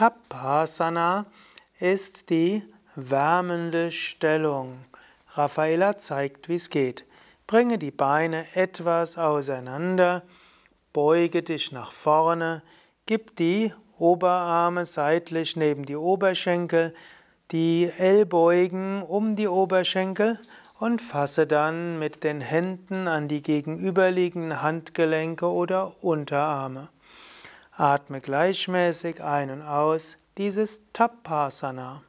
Tapasana ist die wärmende Stellung. Raffaella zeigt, wie es geht. Bringe die Beine etwas auseinander, beuge dich nach vorne, gib die Oberarme seitlich neben die Oberschenkel, die Ellbeugen um die Oberschenkel und fasse dann mit den Händen an die gegenüberliegenden Handgelenke oder Unterarme. Atme gleichmäßig ein und aus, dieses Tapasana.